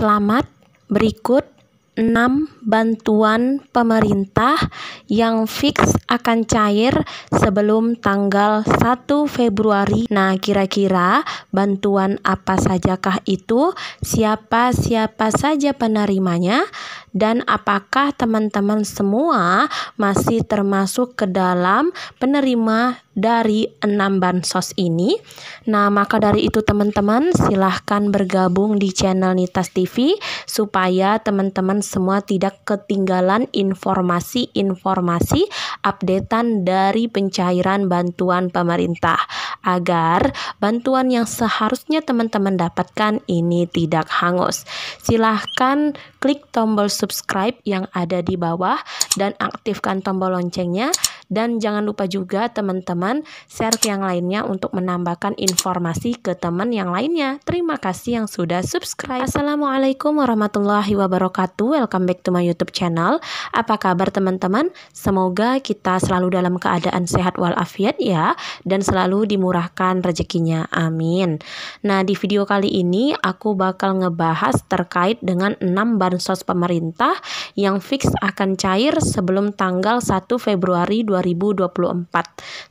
Selamat berikut 6 bantuan pemerintah yang fix akan cair sebelum tanggal 1 Februari. Nah, kira-kira bantuan apa sajakah itu? Siapa-siapa saja penerimanya? Dan apakah teman-teman semua masih termasuk ke dalam penerima dari enam bansos ini. Nah, maka dari itu teman-teman silahkan bergabung di channel Nitas TV supaya teman-teman semua tidak ketinggalan informasi-informasi updatean dari pencairan bantuan pemerintah agar bantuan yang seharusnya teman-teman dapatkan ini tidak hangus. Silahkan klik tombol subscribe yang ada di bawah dan aktifkan tombol loncengnya dan jangan lupa juga teman-teman share ke yang lainnya untuk menambahkan informasi ke teman yang lainnya. Terima kasih yang sudah subscribe. Assalamualaikum warahmatullahi wabarakatuh. Welcome back to my YouTube channel. Apa kabar teman-teman? Semoga kita selalu dalam keadaan sehat walafiat ya dan selalu dimurahkan rezekinya. Amin. Nah, di video kali ini aku bakal ngebahas terkait dengan 6 bansos pemerintah yang fix akan cair sebelum tanggal 1 Februari 2020 2024.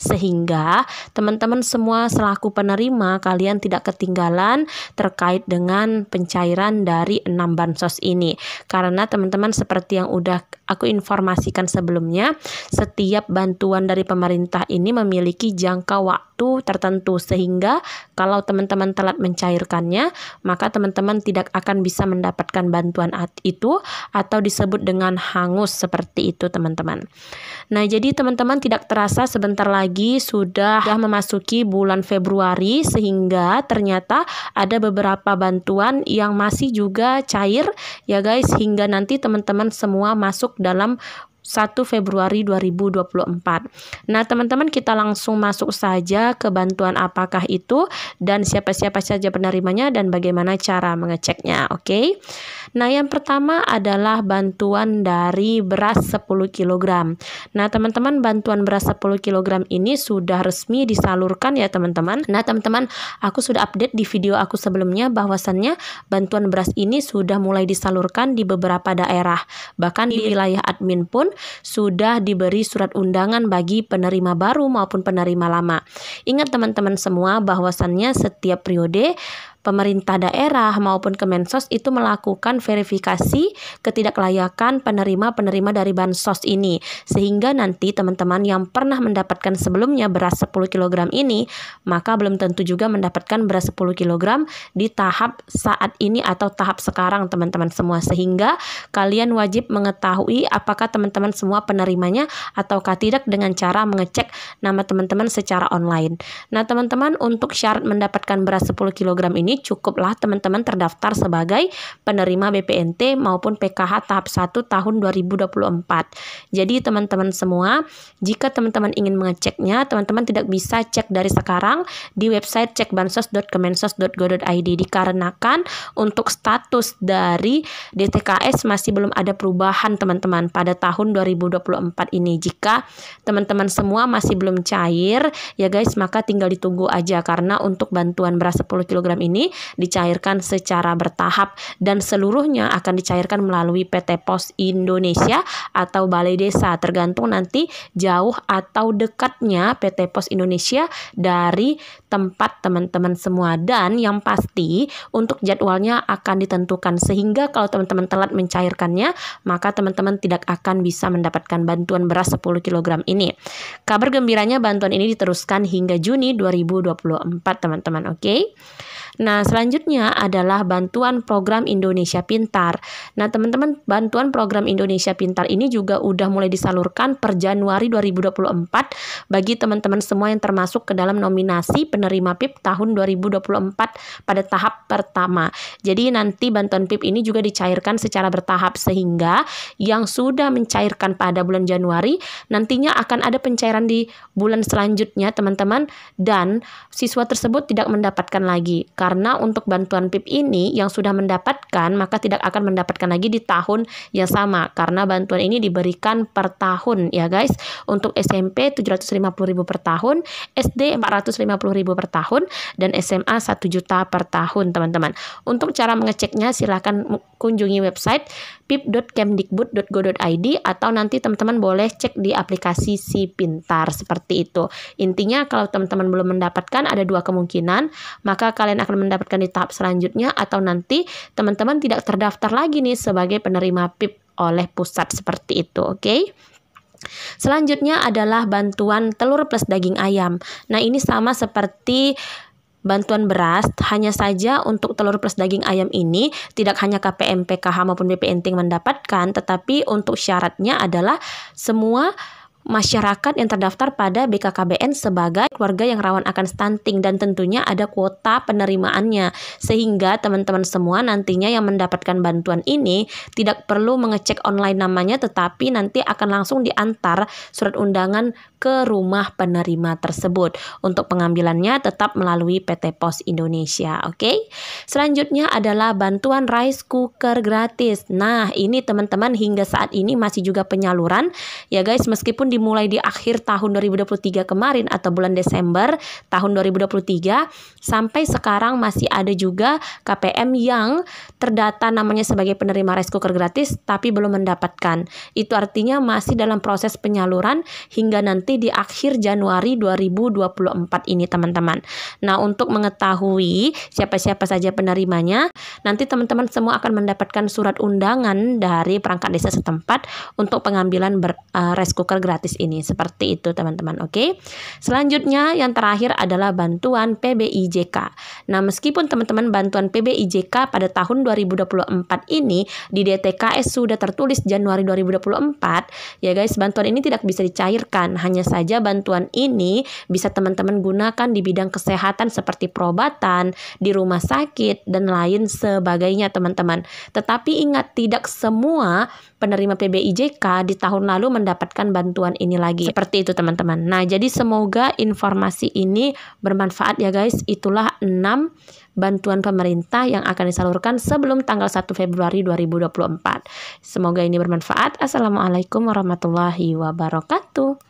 Sehingga teman-teman semua selaku penerima kalian tidak ketinggalan terkait dengan pencairan dari enam bansos ini. Karena teman-teman seperti yang udah aku informasikan sebelumnya, setiap bantuan dari pemerintah ini memiliki jangka waktu tertentu sehingga kalau teman-teman telat mencairkannya, maka teman-teman tidak akan bisa mendapatkan bantuan itu atau disebut dengan hangus seperti itu, teman-teman. Nah, jadi teman-teman tidak terasa sebentar lagi sudah memasuki bulan Februari sehingga ternyata ada beberapa bantuan yang masih juga cair ya guys hingga nanti teman-teman semua masuk dalam 1 Februari 2024. Nah, teman-teman kita langsung masuk saja ke bantuan apakah itu dan siapa-siapa saja penerimanya dan bagaimana cara mengeceknya, oke? Okay? Nah, yang pertama adalah bantuan dari beras 10 kg. Nah, teman-teman, bantuan beras 10 kg ini sudah resmi disalurkan ya, teman-teman. Nah, teman-teman, aku sudah update di video aku sebelumnya bahwasannya bantuan beras ini sudah mulai disalurkan di beberapa daerah. Bahkan di wilayah admin pun sudah diberi surat undangan bagi penerima baru maupun penerima lama. Ingat teman-teman semua bahwasannya setiap periode pemerintah daerah maupun Kemensos itu melakukan verifikasi ketidaklayakan penerima-penerima dari bansos ini sehingga nanti teman-teman yang pernah mendapatkan sebelumnya beras 10 kg ini maka belum tentu juga mendapatkan beras 10 kg di tahap saat ini atau tahap sekarang teman-teman semua sehingga kalian wajib mengetahui apakah teman-teman semua penerimanya ataukah tidak dengan cara mengecek nama teman-teman secara online. Nah, teman-teman untuk syarat mendapatkan beras 10 kg ini ini cukuplah teman-teman terdaftar sebagai penerima BPNT maupun PKH tahap 1 tahun 2024. Jadi teman-teman semua, jika teman-teman ingin mengeceknya, teman-teman tidak bisa cek dari sekarang di website cekbansos.kemensos.go.id dikarenakan untuk status dari DTKS masih belum ada perubahan teman-teman pada tahun 2024 ini. Jika teman-teman semua masih belum cair, ya guys, maka tinggal ditunggu aja karena untuk bantuan beras 10 kg ini ini dicairkan secara bertahap dan seluruhnya akan dicairkan melalui PT Pos Indonesia atau Balai Desa tergantung nanti jauh atau dekatnya PT Pos Indonesia dari tempat teman-teman semua dan yang pasti untuk jadwalnya akan ditentukan sehingga kalau teman-teman telat mencairkannya maka teman-teman tidak akan bisa mendapatkan bantuan beras 10 kg ini. Kabar gembiranya bantuan ini diteruskan hingga Juni 2024 teman-teman, oke? okay? Nah, Nah, selanjutnya adalah bantuan program Indonesia Pintar. Nah, teman-teman, bantuan program Indonesia Pintar ini juga udah mulai disalurkan per Januari 2024 bagi teman-teman semua yang termasuk ke dalam nominasi penerima PIP tahun 2024 pada tahap pertama. Jadi nanti bantuan PIP ini juga dicairkan secara bertahap sehingga yang sudah mencairkan pada bulan Januari nantinya akan ada pencairan di bulan selanjutnya, teman-teman, dan siswa tersebut tidak mendapatkan lagi karena karena untuk bantuan PIP ini yang sudah mendapatkan maka tidak akan mendapatkan lagi di tahun yang sama karena bantuan ini diberikan per tahun ya guys. Untuk SMP 750.000 per tahun, SD 450.000 per tahun dan SMA 1 juta per tahun, teman-teman. Untuk cara mengeceknya silahkan kunjungi website pip.kemdikbud.go.id atau nanti teman-teman boleh cek di aplikasi Si Pintar seperti itu. Intinya kalau teman-teman belum mendapatkan ada dua kemungkinan, maka kalian akan mendapatkan di tahap selanjutnya atau nanti teman-teman tidak terdaftar lagi nih sebagai penerima PIP oleh pusat seperti itu, oke? Okay? Selanjutnya adalah bantuan telur plus daging ayam. Nah, ini sama seperti bantuan beras hanya saja untuk telur plus daging ayam ini tidak hanya KPM PKH maupun BPNT mendapatkan tetapi untuk syaratnya adalah semua masyarakat yang terdaftar pada BKKBN sebagai keluarga yang rawan akan stunting dan tentunya ada kuota penerimaannya sehingga teman-teman semua nantinya yang mendapatkan bantuan ini tidak perlu mengecek online namanya tetapi nanti akan langsung diantar surat undangan ke rumah penerima tersebut. Untuk pengambilannya tetap melalui PT Pos Indonesia, oke? Okay? Selanjutnya adalah bantuan rice cooker gratis. Nah, ini teman-teman hingga saat ini masih juga penyaluran ya guys, meskipun dimulai di akhir tahun 2023 kemarin atau bulan Desember tahun 2023 sampai sekarang masih ada juga KPM yang terdata namanya sebagai penerima rice cooker gratis tapi belum mendapatkan. Itu artinya masih dalam proses penyaluran hingga nanti nanti di akhir Januari 2024 ini teman-teman. Nah, untuk mengetahui siapa-siapa saja penerimanya, nanti teman-teman semua akan mendapatkan surat undangan dari perangkat desa setempat untuk pengambilan ber, uh, rice cooker gratis ini. Seperti itu teman-teman, oke? Okay? Selanjutnya yang terakhir adalah bantuan PBIJK. Nah, meskipun teman-teman bantuan PBIJK pada tahun 2024 ini di DTKS sudah tertulis Januari 2024, ya guys, bantuan ini tidak bisa dicairkan, hanya hanya saja bantuan ini bisa teman-teman gunakan di bidang kesehatan seperti perobatan, di rumah sakit, dan lain sebagainya teman-teman. Tetapi ingat tidak semua penerima PBIJK di tahun lalu mendapatkan bantuan ini lagi. Seperti itu teman-teman. Nah, jadi semoga informasi ini bermanfaat ya guys. Itulah 6 bantuan pemerintah yang akan disalurkan sebelum tanggal 1 Februari 2024. Semoga ini bermanfaat. Assalamualaikum warahmatullahi wabarakatuh.